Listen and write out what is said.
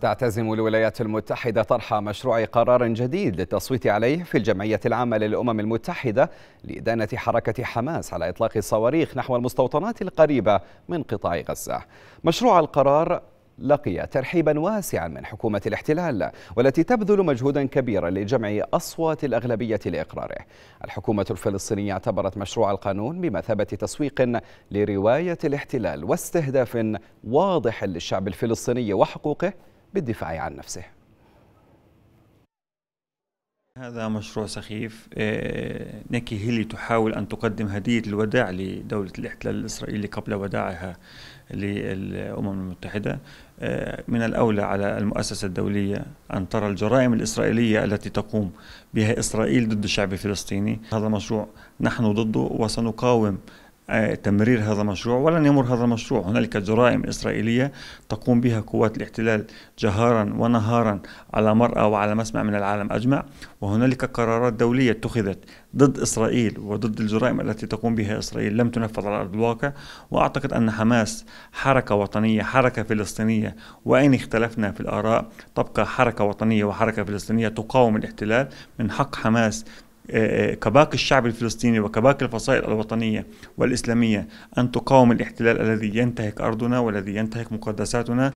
تعتزم الولايات المتحدة طرح مشروع قرار جديد للتصويت عليه في الجمعية العامة للأمم المتحدة لإدانة حركة حماس على إطلاق الصواريخ نحو المستوطنات القريبة من قطاع غزة مشروع القرار لقي ترحيبا واسعا من حكومة الاحتلال والتي تبذل مجهودا كبيرا لجمع أصوات الأغلبية لإقراره الحكومة الفلسطينية اعتبرت مشروع القانون بمثابة تسويق لرواية الاحتلال واستهداف واضح للشعب الفلسطيني وحقوقه بالدفاع عن نفسه هذا مشروع سخيف آه، نيكي هيلي تحاول أن تقدم هدية الوداع لدولة الاحتلال الإسرائيلي قبل وداعها للأمم المتحدة آه، من الأولى على المؤسسة الدولية أن ترى الجرائم الإسرائيلية التي تقوم بها إسرائيل ضد الشعب الفلسطيني هذا مشروع نحن ضده وسنقاوم آه، تمرير هذا المشروع ولن يمر هذا المشروع هنالك جرائم إسرائيلية تقوم بها قوات الاحتلال جهارا ونهارا على مرأى وعلى مسمع من العالم أجمع وهنالك قرارات دولية اتخذت ضد إسرائيل وضد الجرائم التي تقوم بها إسرائيل لم تنفذ على أرض الواقع وأعتقد أن حماس حركة وطنية حركة فلسطينية وإن اختلفنا في الآراء تبقى حركة وطنية وحركة فلسطينية تقاوم الاحتلال من حق حماس كباقي الشعب الفلسطيني وكباقي الفصائل الوطنية والإسلامية أن تقاوم الاحتلال الذي ينتهك أرضنا والذي ينتهك مقدساتنا